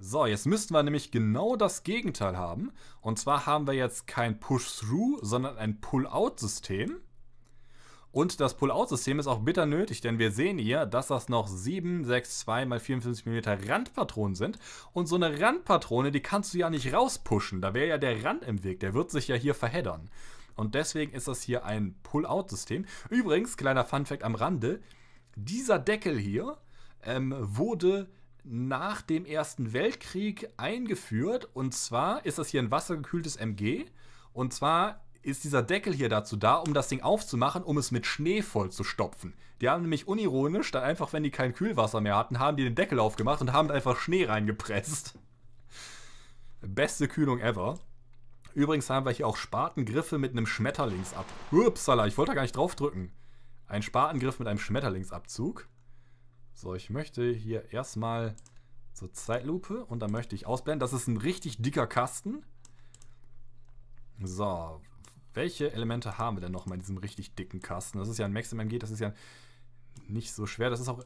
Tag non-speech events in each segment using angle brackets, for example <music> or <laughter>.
So, jetzt müssten wir nämlich genau das Gegenteil haben. Und zwar haben wir jetzt kein Push-Through, sondern ein Pull-Out-System. Und das Pull-Out-System ist auch bitter nötig, denn wir sehen hier, dass das noch 7, 6, 2 mal 54 mm Randpatronen sind. Und so eine Randpatrone, die kannst du ja nicht rauspushen. Da wäre ja der Rand im Weg, der wird sich ja hier verheddern. Und deswegen ist das hier ein Pull-Out-System. Übrigens, kleiner Fun-Fact am Rande, dieser Deckel hier ähm, wurde nach dem Ersten Weltkrieg eingeführt. Und zwar ist das hier ein wassergekühltes MG. Und zwar ist dieser Deckel hier dazu da, um das Ding aufzumachen, um es mit Schnee voll zu stopfen. Die haben nämlich unironisch, dann einfach, wenn die kein Kühlwasser mehr hatten, haben die den Deckel aufgemacht und haben einfach Schnee reingepresst. Beste Kühlung ever. Übrigens haben wir hier auch Spatengriffe mit einem Schmetterlingsabzug. Upsala, ich wollte da gar nicht drauf drücken. Ein Spatengriff mit einem Schmetterlingsabzug. So, ich möchte hier erstmal zur Zeitlupe und dann möchte ich ausblenden. Das ist ein richtig dicker Kasten. So, welche Elemente haben wir denn nochmal in diesem richtig dicken Kasten? Das ist ja ein Max MMG, das ist ja nicht so schwer. Das ist auch.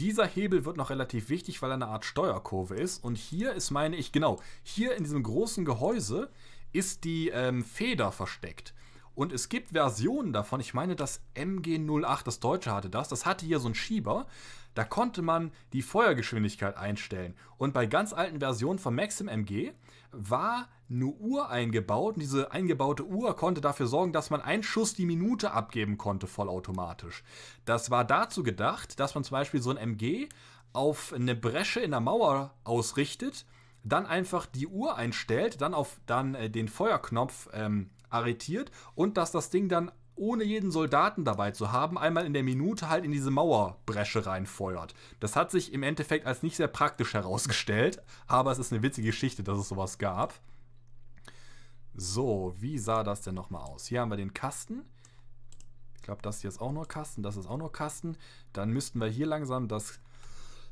Dieser Hebel wird noch relativ wichtig, weil er eine Art Steuerkurve ist. Und hier ist, meine ich, genau, hier in diesem großen Gehäuse ist die ähm, Feder versteckt. Und es gibt Versionen davon, ich meine, das MG08, das Deutsche hatte das, das hatte hier so einen Schieber, da konnte man die Feuergeschwindigkeit einstellen. Und bei ganz alten Versionen von Maxim MG war eine Uhr eingebaut und diese eingebaute Uhr konnte dafür sorgen, dass man einen Schuss die Minute abgeben konnte, vollautomatisch. Das war dazu gedacht, dass man zum Beispiel so ein MG auf eine Bresche in der Mauer ausrichtet, dann einfach die Uhr einstellt, dann auf dann äh, den Feuerknopf ähm, arretiert und dass das Ding dann ohne jeden Soldaten dabei zu haben, einmal in der Minute halt in diese Mauerbresche reinfeuert. Das hat sich im Endeffekt als nicht sehr praktisch herausgestellt, aber es ist eine witzige Geschichte, dass es sowas gab. So, wie sah das denn nochmal aus? Hier haben wir den Kasten. Ich glaube, das hier ist auch nur Kasten, das ist auch nur Kasten. Dann müssten wir hier langsam das,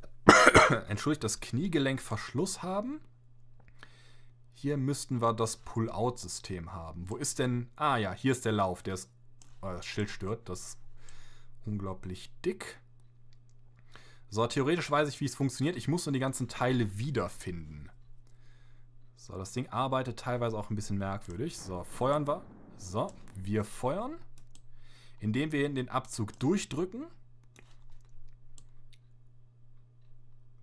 <coughs> entschuldigt, das Kniegelenk haben hier müssten wir das Pull-Out-System haben. Wo ist denn... Ah ja, hier ist der Lauf. Der ist... Oh, das Schild stört. Das ist unglaublich dick. So, theoretisch weiß ich, wie es funktioniert. Ich muss nur die ganzen Teile wiederfinden. So, das Ding arbeitet teilweise auch ein bisschen merkwürdig. So, feuern wir. So, wir feuern. Indem wir den Abzug durchdrücken.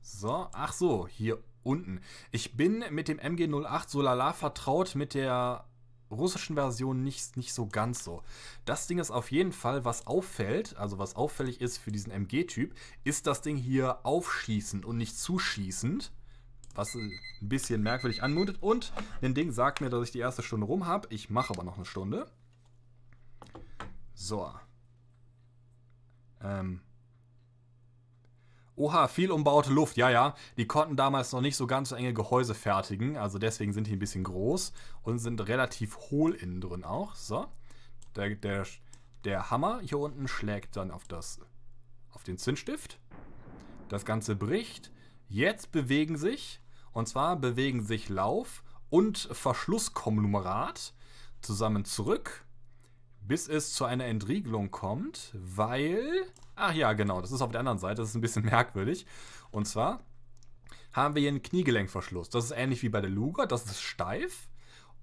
So, ach so, hier unten. Ich bin mit dem MG08 so lala vertraut, mit der russischen Version nicht, nicht so ganz so. Das Ding ist auf jeden Fall, was auffällt, also was auffällig ist für diesen MG-Typ, ist das Ding hier aufschießend und nicht zuschießend. Was ein bisschen merkwürdig anmutet. Und ein Ding sagt mir, dass ich die erste Stunde rum habe. Ich mache aber noch eine Stunde. So. Ähm, Oha, viel umbaute Luft. Ja, ja. Die konnten damals noch nicht so ganz so enge Gehäuse fertigen. Also deswegen sind die ein bisschen groß und sind relativ hohl innen drin auch. So. Der, der, der Hammer hier unten schlägt dann auf, das, auf den Zinnstift. Das Ganze bricht. Jetzt bewegen sich, und zwar bewegen sich Lauf und Verschlusskonglomerat zusammen zurück bis es zu einer Entriegelung kommt, weil... Ach ja, genau, das ist auf der anderen Seite, das ist ein bisschen <laughs> merkwürdig. Und zwar haben wir hier einen Kniegelenkverschluss. Das ist ähnlich wie bei der Luger, das ist steif.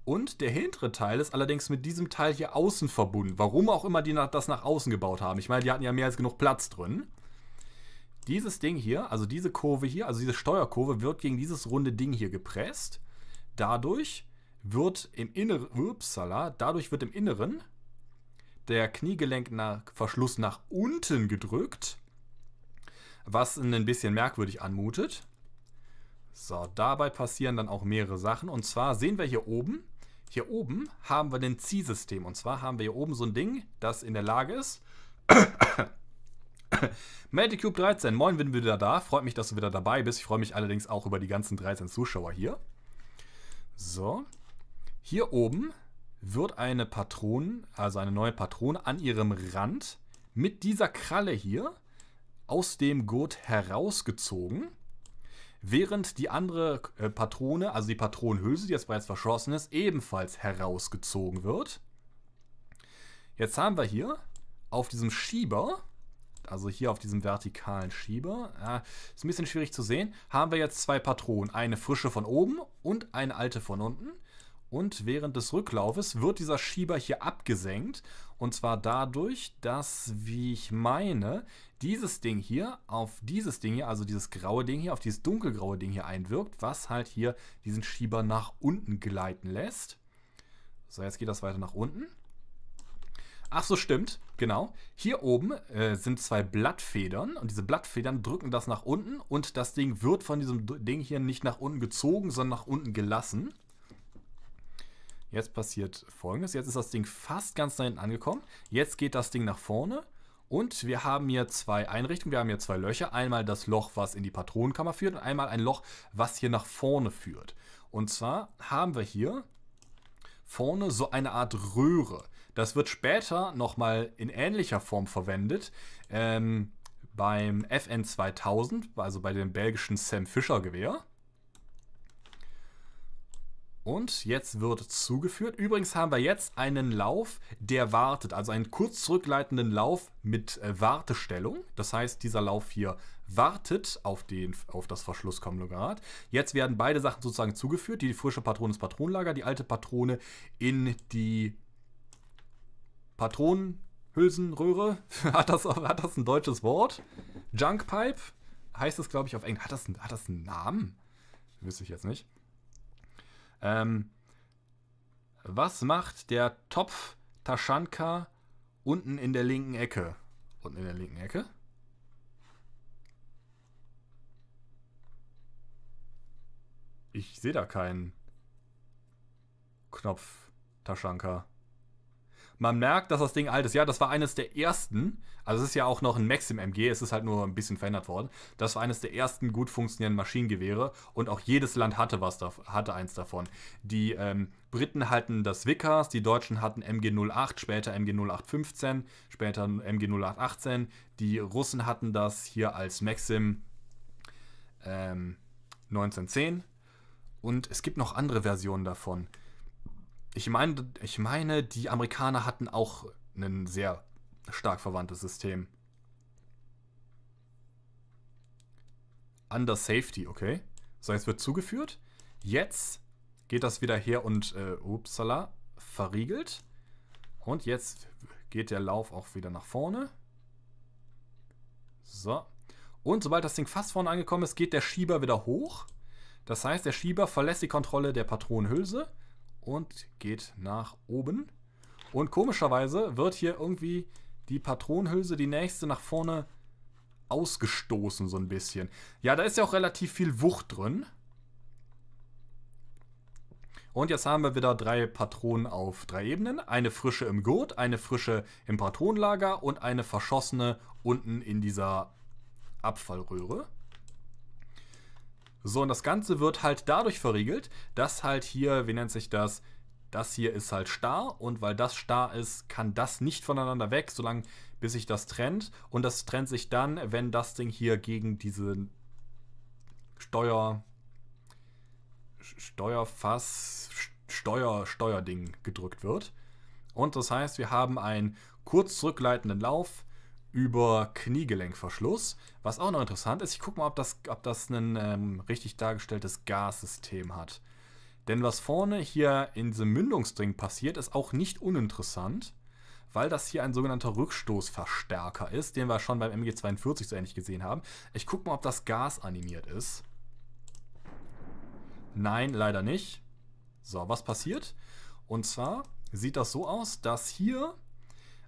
Und der hintere Teil ist allerdings mit diesem Teil hier außen verbunden. Warum auch immer die nach, das nach außen gebaut haben. Ich meine, die hatten ja mehr als genug Platz drin. Dieses Ding hier, also diese Kurve hier, also diese Steuerkurve, wird gegen dieses runde Ding hier gepresst. Dadurch wird im Inneren, upsala, dadurch wird im Inneren der Kniegelenkverschluss nach unten gedrückt, was ein bisschen merkwürdig anmutet. So, dabei passieren dann auch mehrere Sachen. Und zwar sehen wir hier oben, hier oben haben wir ein Ziehsystem. Und zwar haben wir hier oben so ein Ding, das in der Lage ist. <coughs> Medicube 13, moin, wenn du wieder da. Freut mich, dass du wieder dabei bist. Ich freue mich allerdings auch über die ganzen 13 Zuschauer hier. So, hier oben wird eine Patron, also eine neue Patron, an ihrem Rand mit dieser Kralle hier aus dem Gurt herausgezogen, während die andere äh, Patrone, also die Patronenhülse, die jetzt bereits verschlossen ist, ebenfalls herausgezogen wird. Jetzt haben wir hier auf diesem Schieber, also hier auf diesem vertikalen Schieber, ja, äh, ist ein bisschen schwierig zu sehen, haben wir jetzt zwei Patronen. Eine frische von oben und eine alte von unten. Und während des Rücklaufes wird dieser Schieber hier abgesenkt. Und zwar dadurch, dass, wie ich meine, dieses Ding hier auf dieses Ding hier, also dieses graue Ding hier, auf dieses dunkelgraue Ding hier einwirkt, was halt hier diesen Schieber nach unten gleiten lässt. So, jetzt geht das weiter nach unten. Ach so, stimmt, genau. Hier oben äh, sind zwei Blattfedern und diese Blattfedern drücken das nach unten und das Ding wird von diesem Ding hier nicht nach unten gezogen, sondern nach unten gelassen. Jetzt passiert folgendes. Jetzt ist das Ding fast ganz da hinten angekommen. Jetzt geht das Ding nach vorne. Und wir haben hier zwei Einrichtungen. Wir haben hier zwei Löcher. Einmal das Loch, was in die Patronenkammer führt. Und einmal ein Loch, was hier nach vorne führt. Und zwar haben wir hier vorne so eine Art Röhre. Das wird später nochmal in ähnlicher Form verwendet. Ähm, beim FN 2000, also bei dem belgischen Sam Fischer Gewehr. Und jetzt wird zugeführt. Übrigens haben wir jetzt einen Lauf, der wartet, also einen kurz zurückleitenden Lauf mit äh, Wartestellung. Das heißt, dieser Lauf hier wartet auf, den, auf das Verschlusskonglomerat. Jetzt werden beide Sachen sozusagen zugeführt. Die frische Patrone ins Patronenlager, die alte Patrone in die Patronenhülsenröhre. <laughs> hat, das, hat das ein deutsches Wort? Junkpipe heißt es, glaube ich, auf Englisch. Hat das, hat das einen Namen? Wüsste ich jetzt nicht. Ähm, was macht der Topf Taschanka unten in der linken Ecke? Unten in der linken Ecke? Ich sehe da keinen Knopf Taschanka. Man merkt, dass das Ding alt ist. Ja, das war eines der ersten. Also es ist ja auch noch ein Maxim MG, es ist halt nur ein bisschen verändert worden. Das war eines der ersten gut funktionierenden Maschinengewehre und auch jedes Land hatte was da, hatte eins davon. Die ähm, Briten hatten das Vickers, die Deutschen hatten MG08, später MG0815, später MG0818. Die Russen hatten das hier als Maxim ähm, 1910 und es gibt noch andere Versionen davon. Ich meine, ich meine, die Amerikaner hatten auch ein sehr stark verwandtes System. Under Safety, okay. So, jetzt wird zugeführt. Jetzt geht das wieder her und, äh, upsala, verriegelt. Und jetzt geht der Lauf auch wieder nach vorne. So. Und sobald das Ding fast vorne angekommen ist, geht der Schieber wieder hoch. Das heißt, der Schieber verlässt die Kontrolle der Patronenhülse und geht nach oben. Und komischerweise wird hier irgendwie die Patronenhülse, die nächste nach vorne ausgestoßen so ein bisschen. Ja, da ist ja auch relativ viel Wucht drin. Und jetzt haben wir wieder drei Patronen auf drei Ebenen. Eine frische im Gurt, eine frische im Patronenlager und eine verschossene unten in dieser Abfallröhre. So, und das Ganze wird halt dadurch verriegelt, dass halt hier, wie nennt sich das? Das hier ist halt starr und weil das starr ist, kann das nicht voneinander weg, solange bis sich das trennt. Und das trennt sich dann, wenn das Ding hier gegen diese Steuer. Steuerfass. Steuer, Steuerding gedrückt wird. Und das heißt, wir haben einen kurz zurückleitenden Lauf, über Kniegelenkverschluss. Was auch noch interessant ist, ich gucke mal, ob das, ob das ein ähm, richtig dargestelltes Gassystem hat. Denn was vorne hier in diesem Mündungsdring passiert, ist auch nicht uninteressant, weil das hier ein sogenannter Rückstoßverstärker ist, den wir schon beim MG42 so ähnlich gesehen haben. Ich gucke mal, ob das Gas animiert ist. Nein, leider nicht. So, was passiert? Und zwar sieht das so aus, dass hier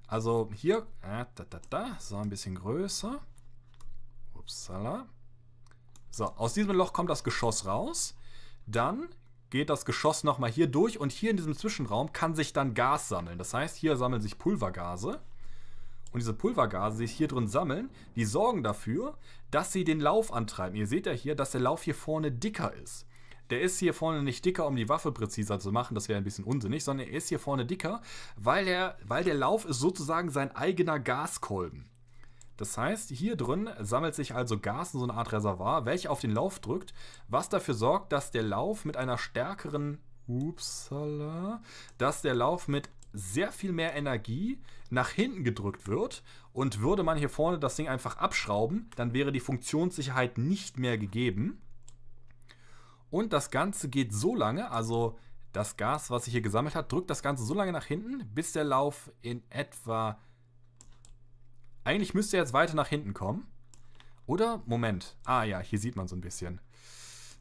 also hier, äh, da, da, da, so ein bisschen größer. Upsala. So, aus diesem Loch kommt das Geschoss raus. Dann geht das Geschoss nochmal hier durch und hier in diesem Zwischenraum kann sich dann Gas sammeln. Das heißt, hier sammeln sich Pulvergase. Und diese Pulvergase, die sich hier drin sammeln, die sorgen dafür, dass sie den Lauf antreiben. Ihr seht ja hier, dass der Lauf hier vorne dicker ist. Der ist hier vorne nicht dicker, um die Waffe präziser zu machen, das wäre ein bisschen unsinnig, sondern er ist hier vorne dicker, weil, er, weil der Lauf ist sozusagen sein eigener Gaskolben. Das heißt, hier drin sammelt sich also Gas in so eine Art Reservoir, welches auf den Lauf drückt, was dafür sorgt, dass der Lauf mit einer stärkeren Upsala, dass der Lauf mit sehr viel mehr Energie nach hinten gedrückt wird und würde man hier vorne das Ding einfach abschrauben, dann wäre die Funktionssicherheit nicht mehr gegeben. Und das Ganze geht so lange, also das Gas, was sich hier gesammelt hat, drückt das Ganze so lange nach hinten, bis der Lauf in etwa... Eigentlich müsste er jetzt weiter nach hinten kommen. Oder? Moment. Ah ja, hier sieht man so ein bisschen.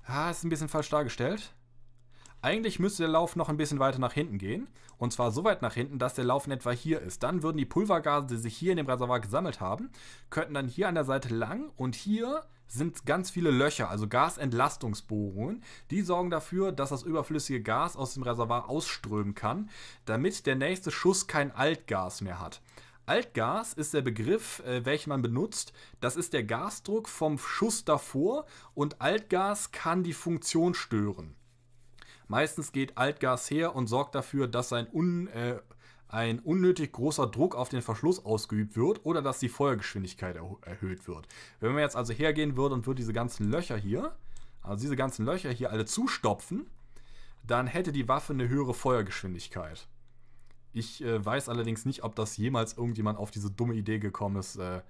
Ah, ist ein bisschen falsch dargestellt. Eigentlich müsste der Lauf noch ein bisschen weiter nach hinten gehen. Und zwar so weit nach hinten, dass der Lauf in etwa hier ist. Dann würden die Pulvergase, die sich hier in dem Reservoir gesammelt haben, könnten dann hier an der Seite lang und hier sind ganz viele Löcher, also Gasentlastungsbohrungen. Die sorgen dafür, dass das überflüssige Gas aus dem Reservoir ausströmen kann, damit der nächste Schuss kein Altgas mehr hat. Altgas ist der Begriff, äh, welchen man benutzt. Das ist der Gasdruck vom Schuss davor und Altgas kann die Funktion stören. Meistens geht Altgas her und sorgt dafür, dass ein, un, äh, ein unnötig großer Druck auf den Verschluss ausgeübt wird oder dass die Feuergeschwindigkeit er erhöht wird. Wenn man jetzt also hergehen würde und würde diese ganzen Löcher hier, also diese ganzen Löcher hier alle zustopfen, dann hätte die Waffe eine höhere Feuergeschwindigkeit. Ich äh, weiß allerdings nicht, ob das jemals irgendjemand auf diese dumme Idee gekommen ist, äh,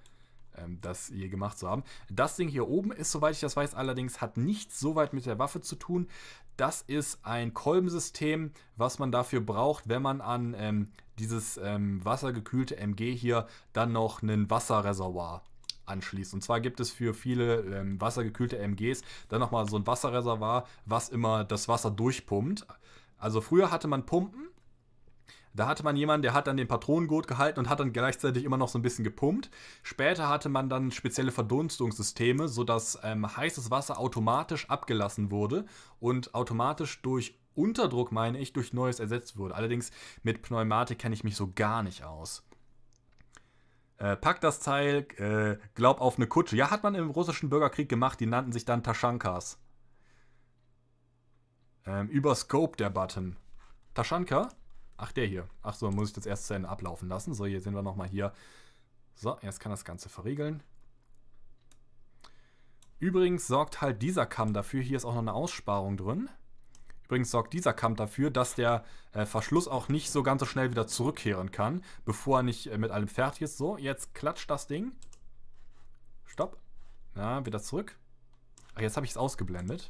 ähm, das je gemacht zu haben. Das Ding hier oben ist, soweit ich das weiß, allerdings hat nichts so weit mit der Waffe zu tun. Das ist ein Kolbensystem, was man dafür braucht, wenn man an ähm, dieses ähm, wassergekühlte MG hier dann noch einen Wasserreservoir anschließt. Und zwar gibt es für viele ähm, wassergekühlte MGs dann nochmal so ein Wasserreservoir, was immer das Wasser durchpumpt. Also früher hatte man Pumpen, da hatte man jemanden, der hat dann den Patronengurt gehalten und hat dann gleichzeitig immer noch so ein bisschen gepumpt. Später hatte man dann spezielle Verdunstungssysteme, sodass ähm, heißes Wasser automatisch abgelassen wurde und automatisch durch Unterdruck, meine ich, durch Neues ersetzt wurde. Allerdings mit Pneumatik kenne ich mich so gar nicht aus. Äh, pack das Teil, äh, glaub auf eine Kutsche. Ja, hat man im russischen Bürgerkrieg gemacht, die nannten sich dann Taschankas. Ähm, über Scope der Button. Taschanka? Ach, der hier. Ach so, muss ich das erst zu Ende ablaufen lassen. So, hier sind wir nochmal hier. So, jetzt kann das Ganze verriegeln. Übrigens sorgt halt dieser Kamm dafür, hier ist auch noch eine Aussparung drin. Übrigens sorgt dieser Kamm dafür, dass der äh, Verschluss auch nicht so ganz so schnell wieder zurückkehren kann, bevor er nicht äh, mit allem fertig ist. So, jetzt klatscht das Ding. Stopp. Na, wieder zurück. Ach, jetzt habe ich es ausgeblendet.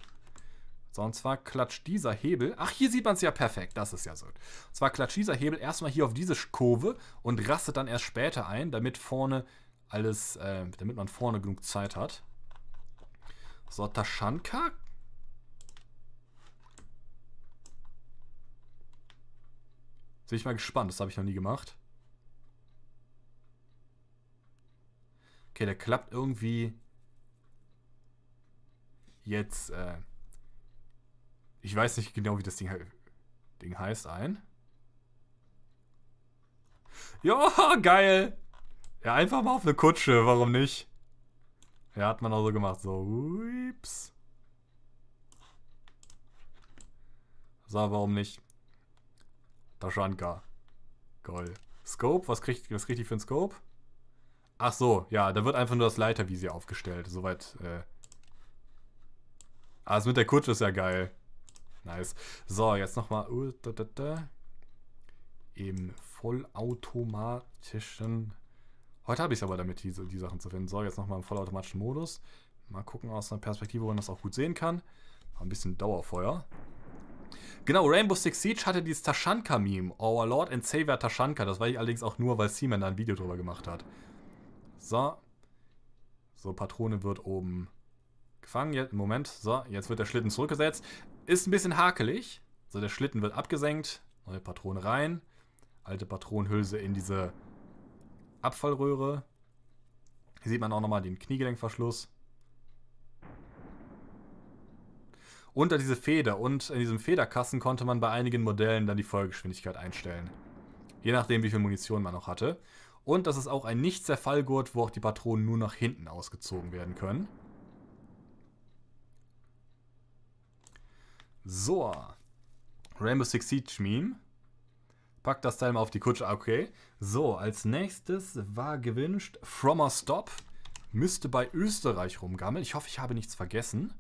So, und zwar klatscht dieser Hebel, ach, hier sieht man es ja perfekt, das ist ja so. Und zwar klatscht dieser Hebel erstmal hier auf diese Kurve und rastet dann erst später ein, damit vorne alles, äh, damit man vorne genug Zeit hat. So, Tashanka. Bin ich mal gespannt, das habe ich noch nie gemacht. Okay, der klappt irgendwie jetzt, äh, ich weiß nicht genau, wie das Ding, Ding heißt, ein. Ja, <laughs> geil. Ja, einfach mal auf eine Kutsche, warum nicht? Ja, hat man auch so gemacht. So, uips. So, warum nicht? Taschanka. Goll. Scope, was kriegt, was kriegt die für ein Scope? Ach so, ja, da wird einfach nur das Leitervisier aufgestellt. Soweit, äh. Ah, das mit der Kutsche ist ja geil. Nice. So, jetzt nochmal uh, im vollautomatischen. Heute habe ich es aber damit, die, die Sachen zu finden. So, jetzt nochmal im vollautomatischen Modus. Mal gucken aus einer Perspektive, wo man das auch gut sehen kann. Ein bisschen Dauerfeuer. Genau, Rainbow Six Siege hatte dieses Tashanka-Meme. Our Lord and Savior Tashanka. Das war ich allerdings auch nur, weil Seaman da ein Video drüber gemacht hat. So. So, Patrone wird oben gefangen. Jetzt, Moment, so, jetzt wird der Schlitten zurückgesetzt. Ist ein bisschen hakelig. So, der Schlitten wird abgesenkt. Neue Patrone rein. Alte Patronenhülse in diese Abfallröhre. Hier sieht man auch nochmal den Kniegelenkverschluss. Unter diese Feder und in diesem Federkasten konnte man bei einigen Modellen dann die Feuergeschwindigkeit einstellen. Je nachdem, wie viel Munition man noch hatte. Und das ist auch ein Nicht-Zerfallgurt, wo auch die Patronen nur nach hinten ausgezogen werden können. So. Rainbow Six Siege Meme. Pack das Teil mal auf die Kutsche. Ah, okay. So, als nächstes war gewünscht From a Stop. Müsste bei Österreich rumgammeln. Ich hoffe, ich habe nichts vergessen.